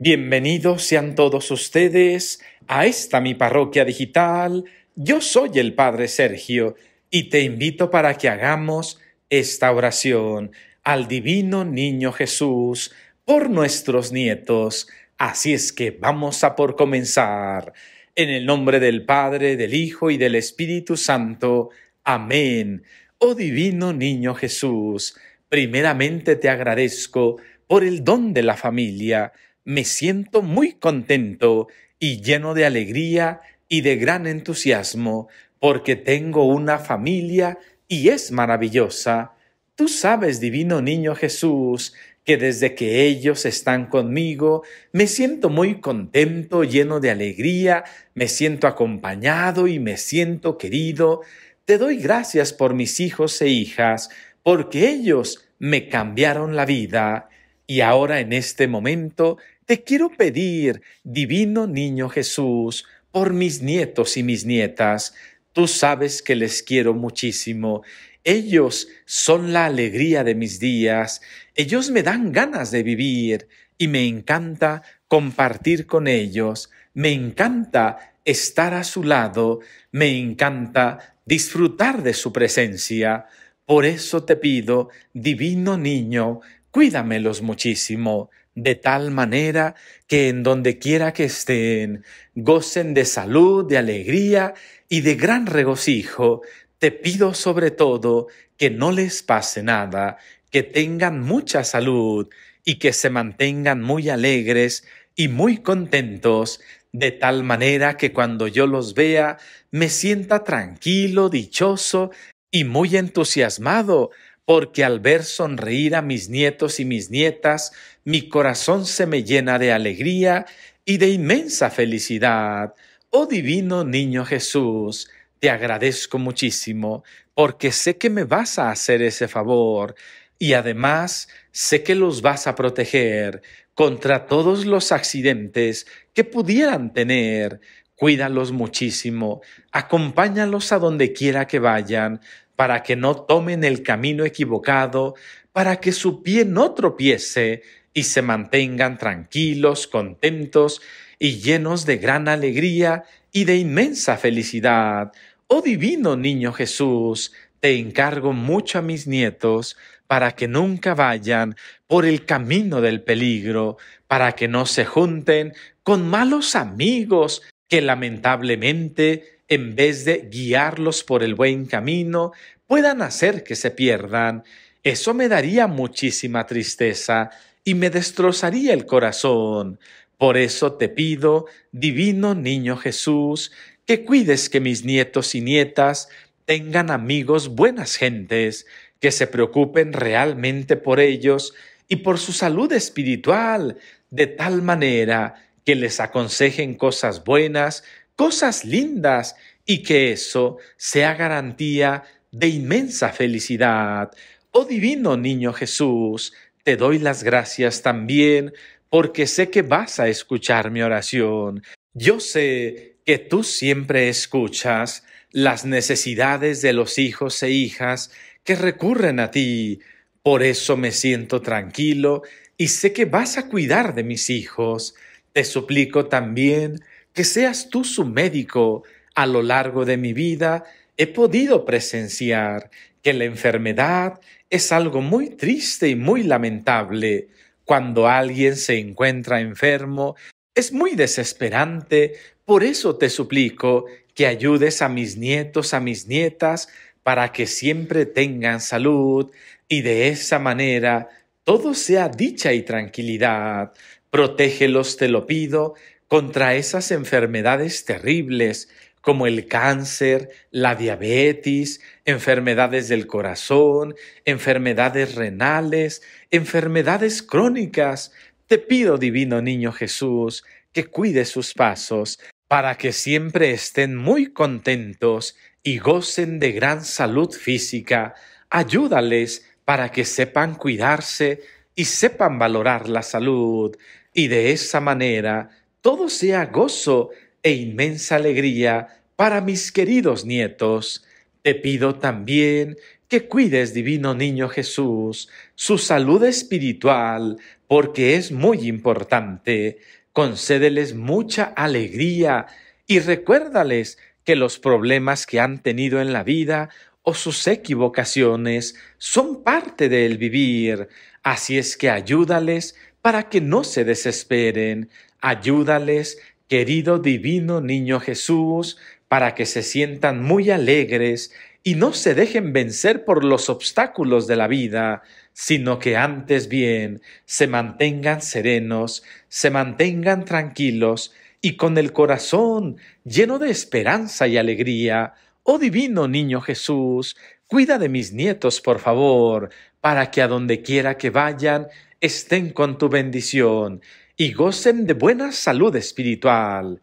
Bienvenidos sean todos ustedes a esta mi parroquia digital. Yo soy el Padre Sergio y te invito para que hagamos esta oración al Divino Niño Jesús por nuestros nietos. Así es que vamos a por comenzar. En el nombre del Padre, del Hijo y del Espíritu Santo. Amén. Oh Divino Niño Jesús, primeramente te agradezco por el don de la familia me siento muy contento y lleno de alegría y de gran entusiasmo, porque tengo una familia y es maravillosa. Tú sabes, divino niño Jesús, que desde que ellos están conmigo, me siento muy contento, lleno de alegría, me siento acompañado y me siento querido. Te doy gracias por mis hijos e hijas, porque ellos me cambiaron la vida. Y ahora en este momento te quiero pedir, divino niño Jesús, por mis nietos y mis nietas, tú sabes que les quiero muchísimo. Ellos son la alegría de mis días, ellos me dan ganas de vivir y me encanta compartir con ellos, me encanta estar a su lado, me encanta disfrutar de su presencia. Por eso te pido, divino niño, cuídamelos muchísimo, de tal manera que en donde quiera que estén, gocen de salud, de alegría y de gran regocijo. Te pido sobre todo que no les pase nada, que tengan mucha salud y que se mantengan muy alegres y muy contentos, de tal manera que cuando yo los vea me sienta tranquilo, dichoso y muy entusiasmado, porque al ver sonreír a mis nietos y mis nietas, mi corazón se me llena de alegría y de inmensa felicidad. Oh divino niño Jesús, te agradezco muchísimo porque sé que me vas a hacer ese favor y además sé que los vas a proteger contra todos los accidentes que pudieran tener. Cuídalos muchísimo, acompáñalos a donde quiera que vayan, para que no tomen el camino equivocado, para que su pie no tropiece y se mantengan tranquilos, contentos y llenos de gran alegría y de inmensa felicidad. Oh divino niño Jesús, te encargo mucho a mis nietos para que nunca vayan por el camino del peligro, para que no se junten con malos amigos que lamentablemente, en vez de guiarlos por el buen camino, puedan hacer que se pierdan. Eso me daría muchísima tristeza y me destrozaría el corazón. Por eso te pido, divino niño Jesús, que cuides que mis nietos y nietas tengan amigos buenas gentes, que se preocupen realmente por ellos y por su salud espiritual, de tal manera que les aconsejen cosas buenas, cosas lindas, y que eso sea garantía de inmensa felicidad. Oh divino niño Jesús, te doy las gracias también porque sé que vas a escuchar mi oración. Yo sé que tú siempre escuchas las necesidades de los hijos e hijas que recurren a ti. Por eso me siento tranquilo y sé que vas a cuidar de mis hijos. Te suplico también que seas tú su médico. A lo largo de mi vida he podido presenciar que la enfermedad es algo muy triste y muy lamentable. Cuando alguien se encuentra enfermo, es muy desesperante. Por eso te suplico que ayudes a mis nietos, a mis nietas, para que siempre tengan salud y de esa manera todo sea dicha y tranquilidad. Protégelos, te lo pido, contra esas enfermedades terribles como el cáncer, la diabetes, enfermedades del corazón, enfermedades renales, enfermedades crónicas. Te pido, divino niño Jesús, que cuide sus pasos para que siempre estén muy contentos y gocen de gran salud física. Ayúdales para que sepan cuidarse y sepan valorar la salud y de esa manera todo sea gozo e inmensa alegría para mis queridos nietos, te pido también que cuides, divino niño Jesús, su salud espiritual, porque es muy importante. Concédeles mucha alegría y recuérdales que los problemas que han tenido en la vida o sus equivocaciones son parte del vivir, así es que ayúdales para que no se desesperen, ayúdales, querido divino niño Jesús, para que se sientan muy alegres y no se dejen vencer por los obstáculos de la vida, sino que antes bien se mantengan serenos, se mantengan tranquilos y con el corazón lleno de esperanza y alegría. Oh divino niño Jesús, cuida de mis nietos, por favor, para que a donde quiera que vayan estén con tu bendición y gocen de buena salud espiritual.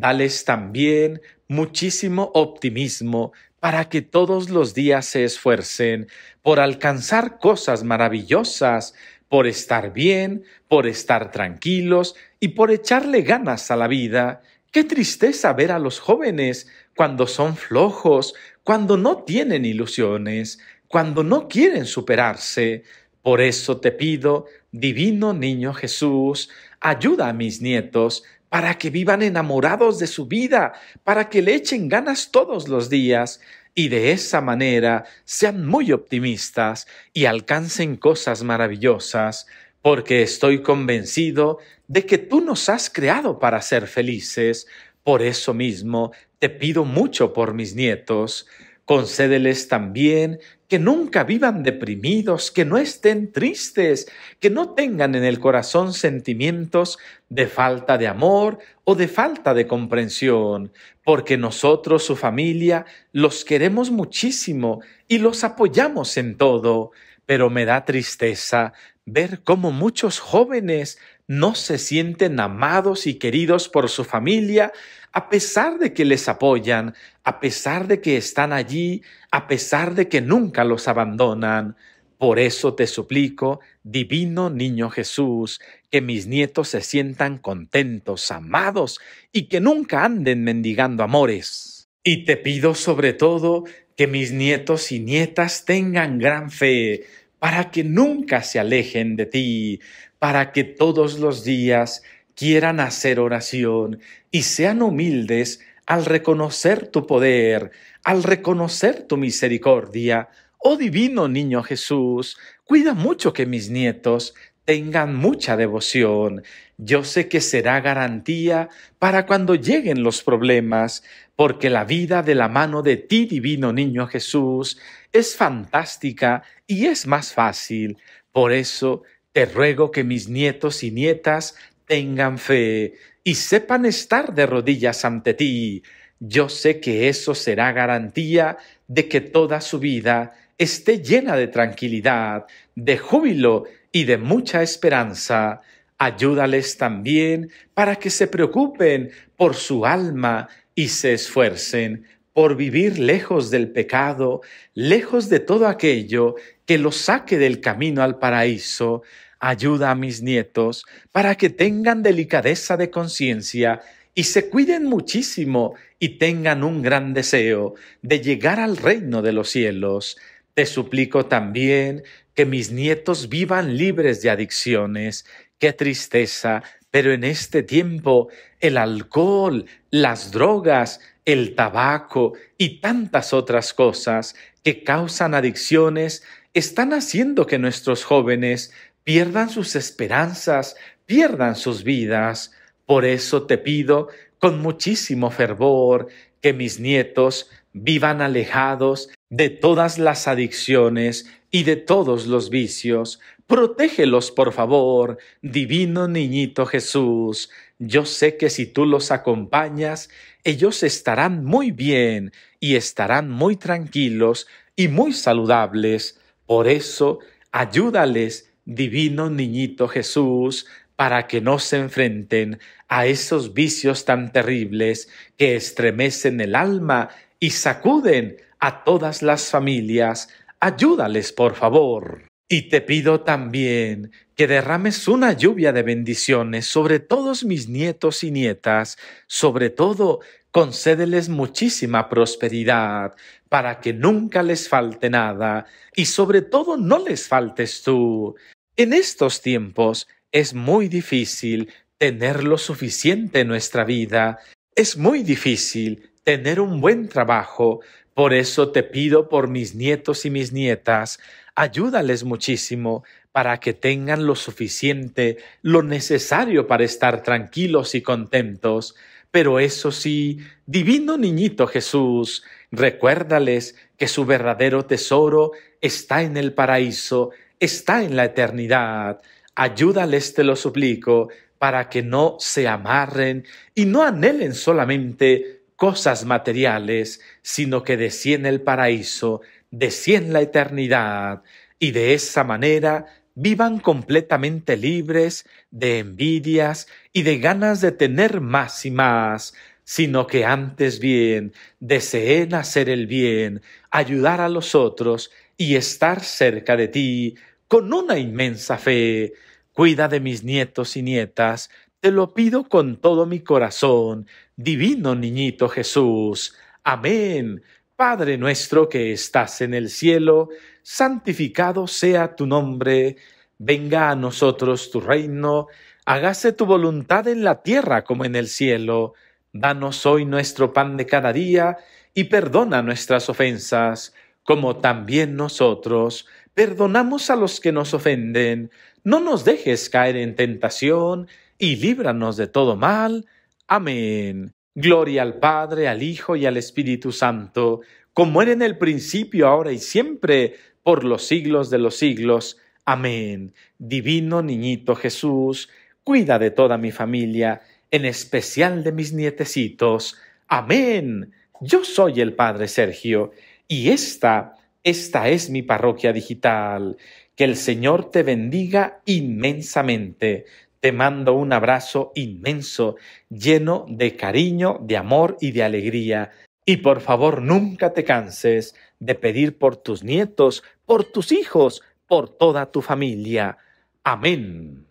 Dales también muchísimo optimismo para que todos los días se esfuercen por alcanzar cosas maravillosas, por estar bien, por estar tranquilos y por echarle ganas a la vida. Qué tristeza ver a los jóvenes cuando son flojos, cuando no tienen ilusiones, cuando no quieren superarse. Por eso te pido, divino niño Jesús, ayuda a mis nietos para que vivan enamorados de su vida, para que le echen ganas todos los días y de esa manera sean muy optimistas y alcancen cosas maravillosas, porque estoy convencido de que tú nos has creado para ser felices. Por eso mismo te pido mucho por mis nietos, concédeles también que nunca vivan deprimidos, que no estén tristes, que no tengan en el corazón sentimientos de falta de amor o de falta de comprensión, porque nosotros, su familia, los queremos muchísimo y los apoyamos en todo, pero me da tristeza ver cómo muchos jóvenes no se sienten amados y queridos por su familia, a pesar de que les apoyan, a pesar de que están allí, a pesar de que nunca los abandonan. Por eso te suplico, divino niño Jesús, que mis nietos se sientan contentos, amados, y que nunca anden mendigando amores. Y te pido sobre todo que mis nietos y nietas tengan gran fe, para que nunca se alejen de ti, para que todos los días quieran hacer oración y sean humildes al reconocer tu poder, al reconocer tu misericordia. Oh divino niño Jesús, cuida mucho que mis nietos tengan mucha devoción. Yo sé que será garantía para cuando lleguen los problemas, porque la vida de la mano de ti, divino niño Jesús, es fantástica y es más fácil. Por eso te ruego que mis nietos y nietas tengan fe y sepan estar de rodillas ante ti. Yo sé que eso será garantía de que toda su vida esté llena de tranquilidad, de júbilo y de mucha esperanza. Ayúdales también para que se preocupen por su alma y se esfuercen por vivir lejos del pecado, lejos de todo aquello que los saque del camino al paraíso, Ayuda a mis nietos para que tengan delicadeza de conciencia y se cuiden muchísimo y tengan un gran deseo de llegar al reino de los cielos. Te suplico también que mis nietos vivan libres de adicciones. Qué tristeza, pero en este tiempo el alcohol, las drogas, el tabaco y tantas otras cosas que causan adicciones están haciendo que nuestros jóvenes pierdan sus esperanzas, pierdan sus vidas. Por eso te pido con muchísimo fervor que mis nietos vivan alejados de todas las adicciones y de todos los vicios. Protégelos, por favor, divino niñito Jesús. Yo sé que si tú los acompañas, ellos estarán muy bien y estarán muy tranquilos y muy saludables. Por eso, ayúdales divino niñito Jesús para que no se enfrenten a esos vicios tan terribles que estremecen el alma y sacuden a todas las familias. Ayúdales, por favor. Y te pido también que derrames una lluvia de bendiciones sobre todos mis nietos y nietas, sobre todo concédeles muchísima prosperidad para que nunca les falte nada y sobre todo no les faltes tú. En estos tiempos es muy difícil tener lo suficiente en nuestra vida, es muy difícil tener un buen trabajo, por eso te pido por mis nietos y mis nietas, ayúdales muchísimo para que tengan lo suficiente, lo necesario para estar tranquilos y contentos. Pero eso sí, divino niñito Jesús, recuérdales que su verdadero tesoro está en el paraíso está en la eternidad. Ayúdales, te lo suplico, para que no se amarren y no anhelen solamente cosas materiales, sino que de el paraíso, de la eternidad, y de esa manera vivan completamente libres de envidias y de ganas de tener más y más, sino que antes bien deseen hacer el bien, ayudar a los otros y estar cerca de ti, con una inmensa fe. Cuida de mis nietos y nietas, te lo pido con todo mi corazón, divino niñito Jesús. Amén. Padre nuestro que estás en el cielo, santificado sea tu nombre, venga a nosotros tu reino, hágase tu voluntad en la tierra como en el cielo. Danos hoy nuestro pan de cada día, y perdona nuestras ofensas, como también nosotros perdonamos a los que nos ofenden, no nos dejes caer en tentación, y líbranos de todo mal. Amén. Gloria al Padre, al Hijo y al Espíritu Santo, como era en el principio, ahora y siempre, por los siglos de los siglos. Amén. Divino niñito Jesús, cuida de toda mi familia, en especial de mis nietecitos. Amén. Yo soy el Padre Sergio, y esta esta es mi parroquia digital. Que el Señor te bendiga inmensamente. Te mando un abrazo inmenso, lleno de cariño, de amor y de alegría. Y por favor, nunca te canses de pedir por tus nietos, por tus hijos, por toda tu familia. Amén.